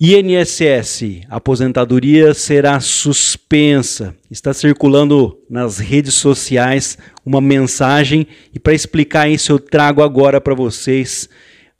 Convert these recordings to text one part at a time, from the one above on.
INSS, aposentadoria será suspensa. Está circulando nas redes sociais uma mensagem e para explicar isso eu trago agora para vocês.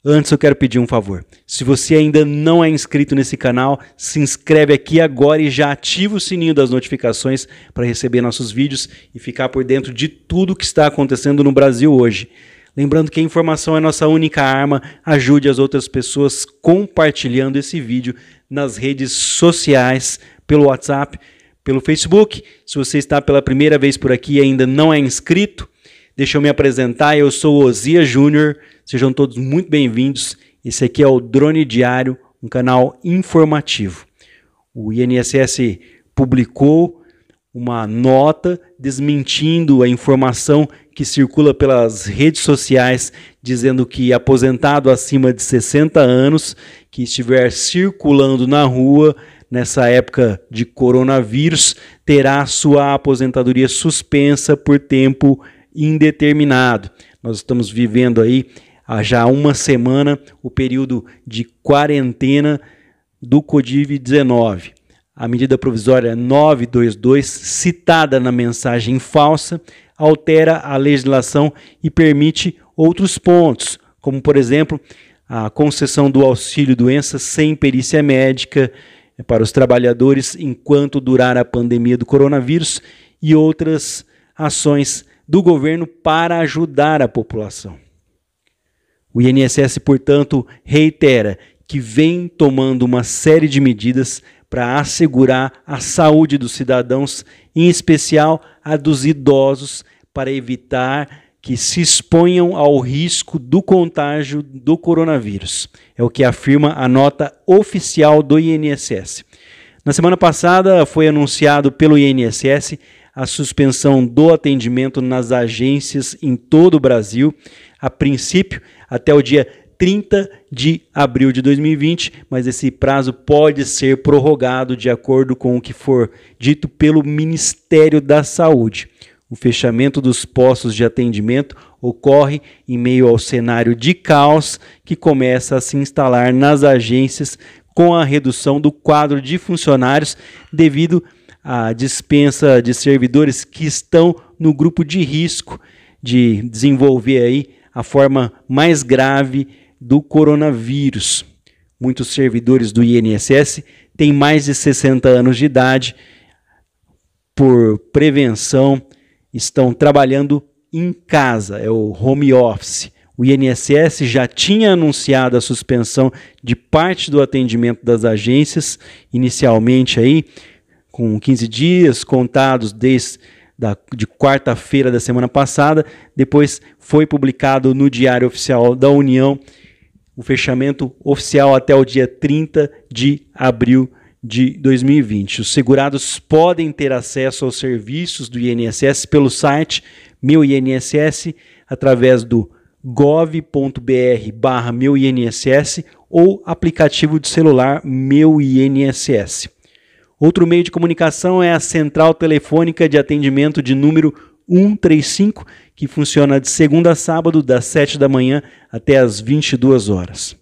Antes eu quero pedir um favor. Se você ainda não é inscrito nesse canal, se inscreve aqui agora e já ativa o sininho das notificações para receber nossos vídeos e ficar por dentro de tudo que está acontecendo no Brasil hoje. Lembrando que a informação é nossa única arma. Ajude as outras pessoas compartilhando esse vídeo nas redes sociais, pelo WhatsApp, pelo Facebook. Se você está pela primeira vez por aqui e ainda não é inscrito, deixa eu me apresentar. Eu sou Ozia Júnior. Sejam todos muito bem-vindos. Esse aqui é o Drone Diário, um canal informativo. O INSS publicou uma nota desmentindo a informação que circula pelas redes sociais dizendo que aposentado acima de 60 anos que estiver circulando na rua nessa época de coronavírus terá sua aposentadoria suspensa por tempo indeterminado. Nós estamos vivendo aí há já uma semana o período de quarentena do covid 19 a medida provisória 922, citada na mensagem falsa, altera a legislação e permite outros pontos, como, por exemplo, a concessão do auxílio-doença sem perícia médica eh, para os trabalhadores enquanto durar a pandemia do coronavírus e outras ações do governo para ajudar a população. O INSS, portanto, reitera que vem tomando uma série de medidas para assegurar a saúde dos cidadãos, em especial a dos idosos, para evitar que se exponham ao risco do contágio do coronavírus. É o que afirma a nota oficial do INSS. Na semana passada foi anunciado pelo INSS a suspensão do atendimento nas agências em todo o Brasil, a princípio até o dia 30 de abril de 2020, mas esse prazo pode ser prorrogado de acordo com o que for dito pelo Ministério da Saúde. O fechamento dos postos de atendimento ocorre em meio ao cenário de caos que começa a se instalar nas agências com a redução do quadro de funcionários devido à dispensa de servidores que estão no grupo de risco de desenvolver aí a forma mais grave do coronavírus. Muitos servidores do INSS têm mais de 60 anos de idade. Por prevenção, estão trabalhando em casa, é o home office. O INSS já tinha anunciado a suspensão de parte do atendimento das agências, inicialmente aí com 15 dias contados desde da, de quarta-feira da semana passada. Depois foi publicado no Diário Oficial da União o fechamento oficial até o dia 30 de abril de 2020. Os segurados podem ter acesso aos serviços do INSS pelo site Meu INSS através do govbr meuinss ou aplicativo de celular Meu INSS. Outro meio de comunicação é a central telefônica de atendimento de número 135, que funciona de segunda a sábado, das 7 da manhã até as 22 horas.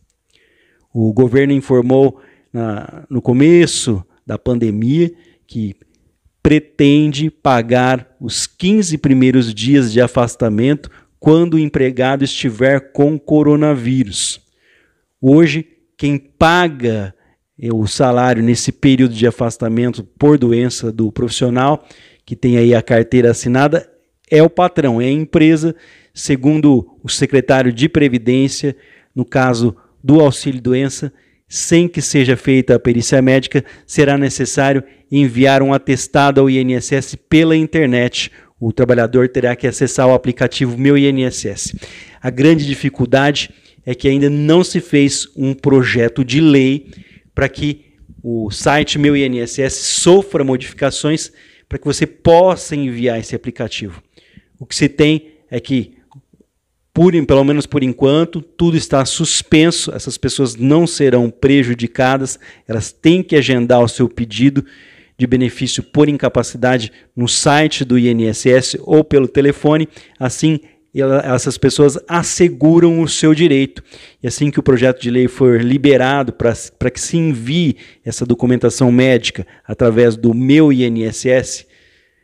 O governo informou na, no começo da pandemia que pretende pagar os 15 primeiros dias de afastamento quando o empregado estiver com coronavírus. Hoje, quem paga é, o salário nesse período de afastamento por doença do profissional que tem aí a carteira assinada é o patrão, é a empresa, segundo o secretário de Previdência, no caso do auxílio-doença, sem que seja feita a perícia médica, será necessário enviar um atestado ao INSS pela internet. O trabalhador terá que acessar o aplicativo Meu INSS. A grande dificuldade é que ainda não se fez um projeto de lei para que o site Meu INSS sofra modificações para que você possa enviar esse aplicativo. O que se tem é que, por, pelo menos por enquanto, tudo está suspenso, essas pessoas não serão prejudicadas, elas têm que agendar o seu pedido de benefício por incapacidade no site do INSS ou pelo telefone, assim essas pessoas asseguram o seu direito. E assim que o projeto de lei for liberado para que se envie essa documentação médica através do meu INSS,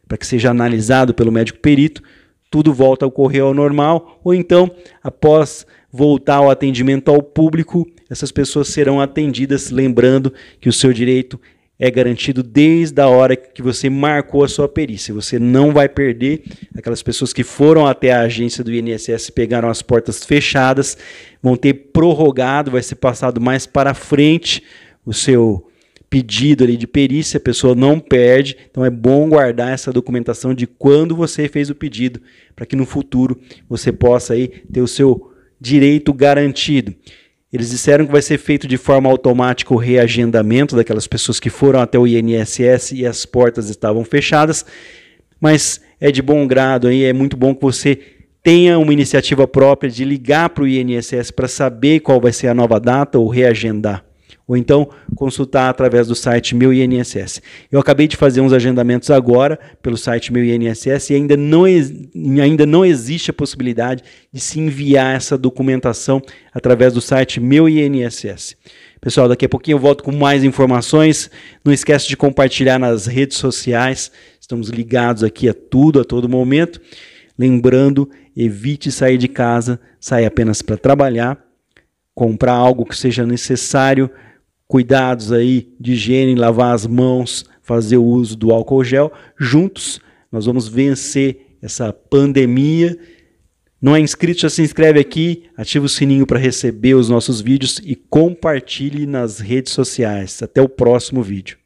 para que seja analisado pelo médico perito, tudo volta a ocorrer ao normal, ou então, após voltar ao atendimento ao público, essas pessoas serão atendidas, lembrando que o seu direito é garantido desde a hora que você marcou a sua perícia. Você não vai perder aquelas pessoas que foram até a agência do INSS, pegaram as portas fechadas, vão ter prorrogado, vai ser passado mais para frente o seu pedido ali de perícia, a pessoa não perde. Então é bom guardar essa documentação de quando você fez o pedido, para que no futuro você possa aí ter o seu direito garantido. Eles disseram que vai ser feito de forma automática o reagendamento daquelas pessoas que foram até o INSS e as portas estavam fechadas, mas é de bom grado aí, é muito bom que você tenha uma iniciativa própria de ligar para o INSS para saber qual vai ser a nova data ou reagendar ou então consultar através do site Meu INSS. Eu acabei de fazer uns agendamentos agora pelo site Meu INSS e ainda não, ainda não existe a possibilidade de se enviar essa documentação através do site Meu INSS. Pessoal, daqui a pouquinho eu volto com mais informações. Não esquece de compartilhar nas redes sociais. Estamos ligados aqui a tudo, a todo momento. Lembrando, evite sair de casa, saia apenas para trabalhar, comprar algo que seja necessário cuidados aí de higiene, lavar as mãos, fazer o uso do álcool gel. Juntos nós vamos vencer essa pandemia. Não é inscrito, já se inscreve aqui, ativa o sininho para receber os nossos vídeos e compartilhe nas redes sociais. Até o próximo vídeo.